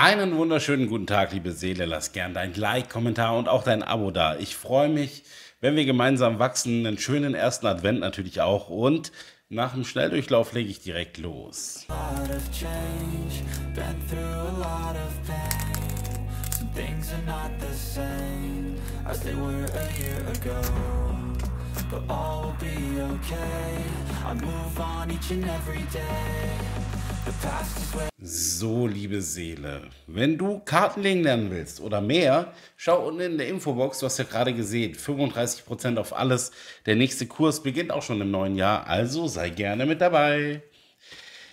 Einen wunderschönen guten Tag, liebe Seele. Lass gern dein Like, Kommentar und auch dein Abo da. Ich freue mich, wenn wir gemeinsam wachsen. Einen schönen ersten Advent natürlich auch. Und nach dem Schnelldurchlauf lege ich direkt los. But all will be okay. I move on each and every day. So, liebe Seele, wenn du Kartenlegen lernen willst oder mehr, schau unten in der Infobox, du hast ja gerade gesehen, 35% auf alles. Der nächste Kurs beginnt auch schon im neuen Jahr, also sei gerne mit dabei.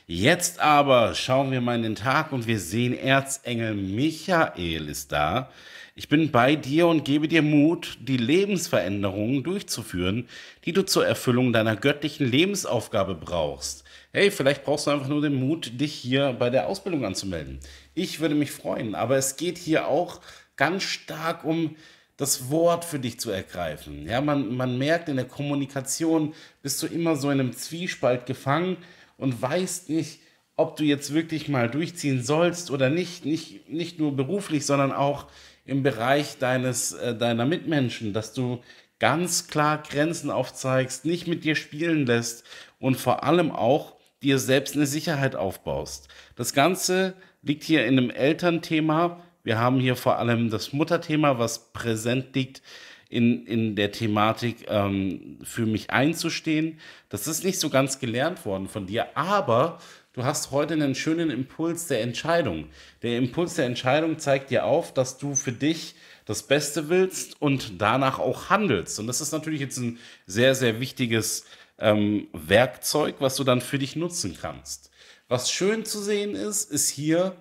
Jetzt aber schauen wir mal in den Tag und wir sehen, Erzengel Michael ist da. Ich bin bei dir und gebe dir Mut, die Lebensveränderungen durchzuführen, die du zur Erfüllung deiner göttlichen Lebensaufgabe brauchst. Hey, vielleicht brauchst du einfach nur den Mut, dich hier bei der Ausbildung anzumelden. Ich würde mich freuen, aber es geht hier auch ganz stark um das Wort für dich zu ergreifen. Ja, man, man merkt in der Kommunikation, bist du immer so in einem Zwiespalt gefangen und weißt nicht, ob du jetzt wirklich mal durchziehen sollst oder nicht, nicht, nicht nur beruflich, sondern auch im Bereich deines, äh, deiner Mitmenschen, dass du ganz klar Grenzen aufzeigst, nicht mit dir spielen lässt und vor allem auch dir selbst eine Sicherheit aufbaust. Das Ganze liegt hier in einem Elternthema. Wir haben hier vor allem das Mutterthema, was präsent liegt in, in der Thematik, ähm, für mich einzustehen. Das ist nicht so ganz gelernt worden von dir, aber du hast heute einen schönen Impuls der Entscheidung. Der Impuls der Entscheidung zeigt dir auf, dass du für dich das Beste willst und danach auch handelst. Und das ist natürlich jetzt ein sehr, sehr wichtiges ähm, Werkzeug, was du dann für dich nutzen kannst. Was schön zu sehen ist, ist hier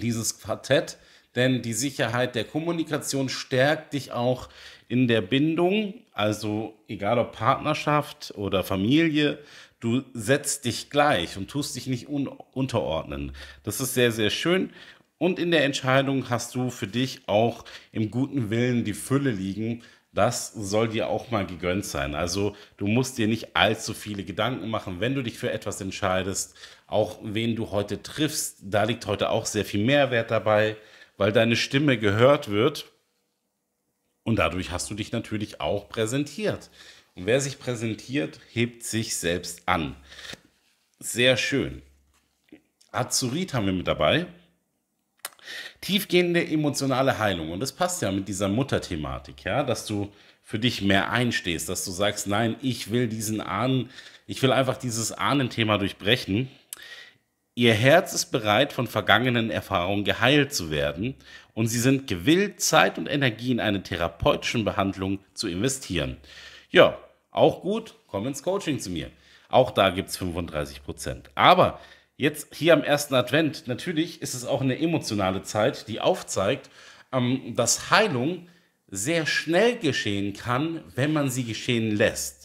dieses Quartett, denn die Sicherheit der Kommunikation stärkt dich auch in der Bindung, also egal ob Partnerschaft oder Familie Du setzt dich gleich und tust dich nicht unterordnen. Das ist sehr, sehr schön. Und in der Entscheidung hast du für dich auch im guten Willen die Fülle liegen. Das soll dir auch mal gegönnt sein. Also du musst dir nicht allzu viele Gedanken machen, wenn du dich für etwas entscheidest. Auch wen du heute triffst, da liegt heute auch sehr viel Mehrwert dabei, weil deine Stimme gehört wird. Und dadurch hast du dich natürlich auch präsentiert. Und wer sich präsentiert, hebt sich selbst an. Sehr schön. Azurit haben wir mit dabei. Tiefgehende emotionale Heilung. Und das passt ja mit dieser Mutterthematik, ja, dass du für dich mehr einstehst, dass du sagst, nein, ich will diesen Ahnen, ich will einfach dieses Ahnenthema durchbrechen. Ihr Herz ist bereit, von vergangenen Erfahrungen geheilt zu werden und sie sind gewillt, Zeit und Energie in eine therapeutische Behandlung zu investieren. Ja, auch gut, komm ins Coaching zu mir. Auch da gibt es 35 Prozent. Aber jetzt hier am ersten Advent, natürlich ist es auch eine emotionale Zeit, die aufzeigt, ähm, dass Heilung sehr schnell geschehen kann, wenn man sie geschehen lässt.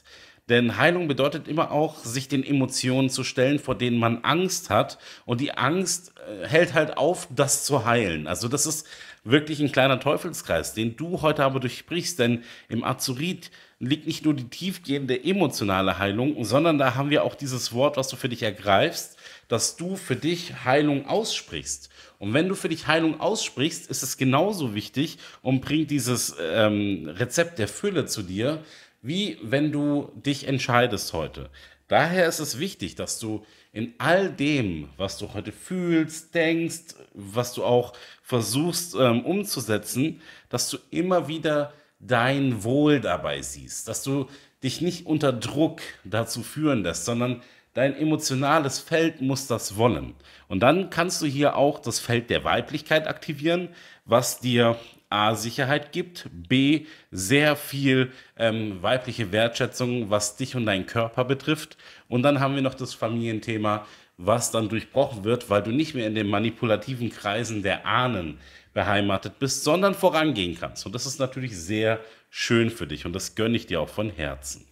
Denn Heilung bedeutet immer auch, sich den Emotionen zu stellen, vor denen man Angst hat. Und die Angst äh, hält halt auf, das zu heilen. Also das ist wirklich ein kleiner Teufelskreis, den du heute aber durchbrichst. Denn im Azurit liegt nicht nur die tiefgehende emotionale Heilung, sondern da haben wir auch dieses Wort, was du für dich ergreifst, dass du für dich Heilung aussprichst. Und wenn du für dich Heilung aussprichst, ist es genauso wichtig und bringt dieses ähm, Rezept der Fülle zu dir, wie wenn du dich entscheidest heute. Daher ist es wichtig, dass du in all dem, was du heute fühlst, denkst, was du auch versuchst ähm, umzusetzen, dass du immer wieder dein Wohl dabei siehst, dass du dich nicht unter Druck dazu führen lässt, sondern dein emotionales Feld muss das wollen. Und dann kannst du hier auch das Feld der Weiblichkeit aktivieren, was dir A, Sicherheit gibt, B, sehr viel ähm, weibliche Wertschätzung, was dich und deinen Körper betrifft. Und dann haben wir noch das Familienthema, was dann durchbrochen wird, weil du nicht mehr in den manipulativen Kreisen der Ahnen beheimatet bist, sondern vorangehen kannst. Und das ist natürlich sehr schön für dich und das gönne ich dir auch von Herzen.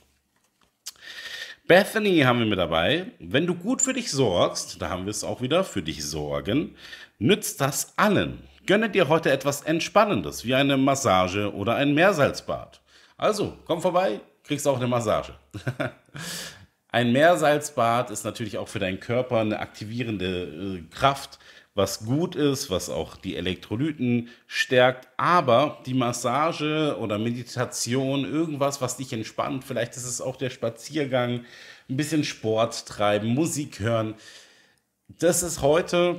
Bethany haben wir mit dabei. Wenn du gut für dich sorgst, da haben wir es auch wieder, für dich sorgen, nützt das allen. Gönne dir heute etwas Entspannendes, wie eine Massage oder ein Meersalzbad. Also, komm vorbei, kriegst auch eine Massage. ein Meersalzbad ist natürlich auch für deinen Körper eine aktivierende äh, Kraft, was gut ist, was auch die Elektrolyten stärkt. Aber die Massage oder Meditation, irgendwas, was dich entspannt, vielleicht ist es auch der Spaziergang, ein bisschen Sport treiben, Musik hören. Das ist heute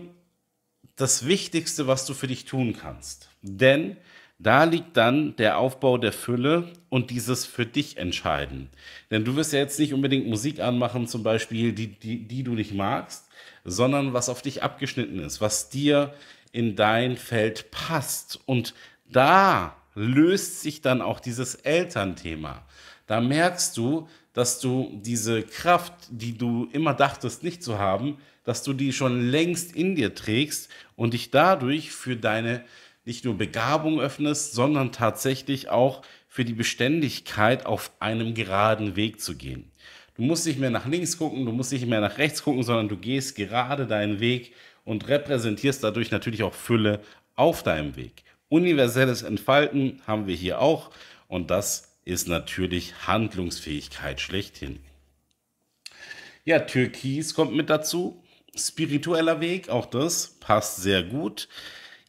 das Wichtigste, was du für dich tun kannst. Denn da liegt dann der Aufbau der Fülle und dieses für dich entscheiden. Denn du wirst ja jetzt nicht unbedingt Musik anmachen, zum Beispiel, die, die, die du nicht magst, sondern was auf dich abgeschnitten ist, was dir in dein Feld passt. Und da löst sich dann auch dieses Elternthema. Da merkst du, dass du diese Kraft, die du immer dachtest nicht zu haben, dass du die schon längst in dir trägst und dich dadurch für deine nicht nur Begabung öffnest, sondern tatsächlich auch für die Beständigkeit auf einem geraden Weg zu gehen. Du musst nicht mehr nach links gucken, du musst nicht mehr nach rechts gucken, sondern du gehst gerade deinen Weg und repräsentierst dadurch natürlich auch Fülle auf deinem Weg. Universelles Entfalten haben wir hier auch und das ist natürlich Handlungsfähigkeit schlechthin. Ja, Türkis kommt mit dazu. Spiritueller Weg, auch das passt sehr gut.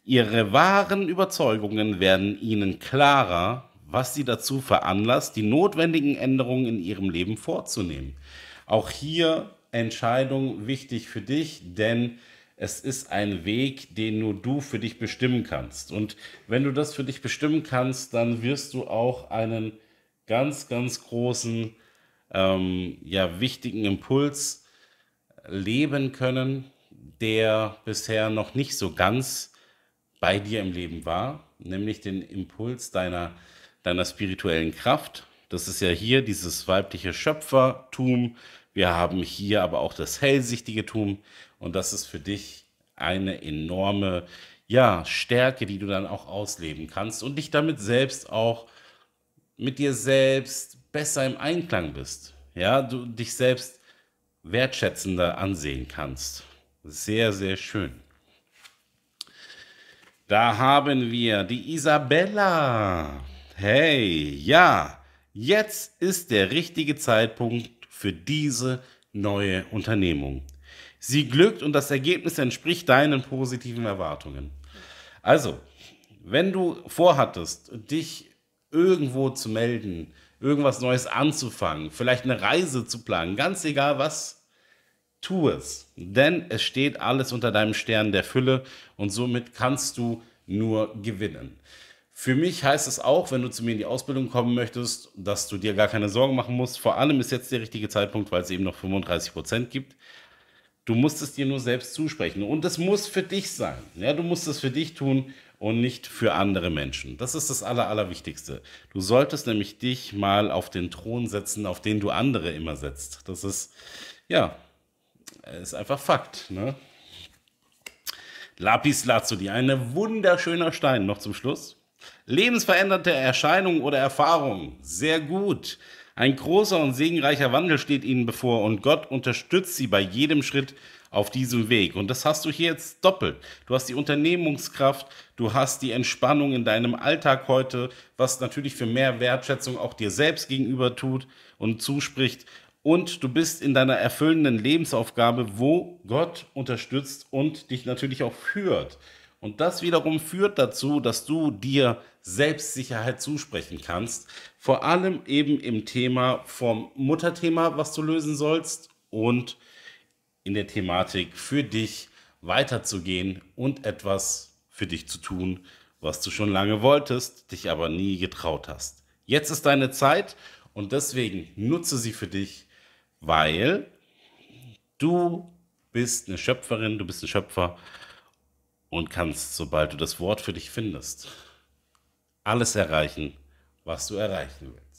Ihre wahren Überzeugungen werden Ihnen klarer, was Sie dazu veranlasst, die notwendigen Änderungen in Ihrem Leben vorzunehmen. Auch hier Entscheidung wichtig für dich, denn es ist ein Weg, den nur du für dich bestimmen kannst. Und wenn du das für dich bestimmen kannst, dann wirst du auch einen ganz, ganz großen, ähm, ja, wichtigen Impuls leben können, der bisher noch nicht so ganz bei dir im Leben war, nämlich den Impuls deiner, deiner spirituellen Kraft. Das ist ja hier dieses weibliche Schöpfertum. Wir haben hier aber auch das hellsichtige Tum. Und das ist für dich eine enorme ja, Stärke, die du dann auch ausleben kannst und dich damit selbst auch mit dir selbst besser im Einklang bist. Ja, du dich selbst wertschätzender ansehen kannst. Sehr, sehr schön. Da haben wir die Isabella. Hey, ja, jetzt ist der richtige Zeitpunkt für diese neue Unternehmung. Sie glückt und das Ergebnis entspricht deinen positiven Erwartungen. Also, wenn du vorhattest, dich irgendwo zu melden, irgendwas Neues anzufangen, vielleicht eine Reise zu planen, ganz egal was, tu es. Denn es steht alles unter deinem Stern der Fülle und somit kannst du nur gewinnen. Für mich heißt es auch, wenn du zu mir in die Ausbildung kommen möchtest, dass du dir gar keine Sorgen machen musst. Vor allem ist jetzt der richtige Zeitpunkt, weil es eben noch 35% Prozent gibt. Du musst es dir nur selbst zusprechen und es muss für dich sein. Ja, du musst es für dich tun und nicht für andere Menschen. Das ist das Aller, Allerwichtigste. Du solltest nämlich dich mal auf den Thron setzen, auf den du andere immer setzt. Das ist, ja, ist einfach Fakt. Ne? Lapis Lazuli, ein wunderschöner Stein. Noch zum Schluss. Lebensveränderte Erscheinung oder Erfahrung. Sehr gut. Ein großer und segenreicher Wandel steht ihnen bevor und Gott unterstützt sie bei jedem Schritt auf diesem Weg. Und das hast du hier jetzt doppelt. Du hast die Unternehmungskraft, du hast die Entspannung in deinem Alltag heute, was natürlich für mehr Wertschätzung auch dir selbst gegenüber tut und zuspricht. Und du bist in deiner erfüllenden Lebensaufgabe, wo Gott unterstützt und dich natürlich auch führt. Und das wiederum führt dazu, dass du dir Selbstsicherheit zusprechen kannst. Vor allem eben im Thema vom Mutterthema, was du lösen sollst und in der Thematik für dich weiterzugehen und etwas für dich zu tun, was du schon lange wolltest, dich aber nie getraut hast. Jetzt ist deine Zeit und deswegen nutze sie für dich, weil du bist eine Schöpferin, du bist ein Schöpfer und kannst, sobald du das Wort für dich findest, alles erreichen, was du erreichen willst.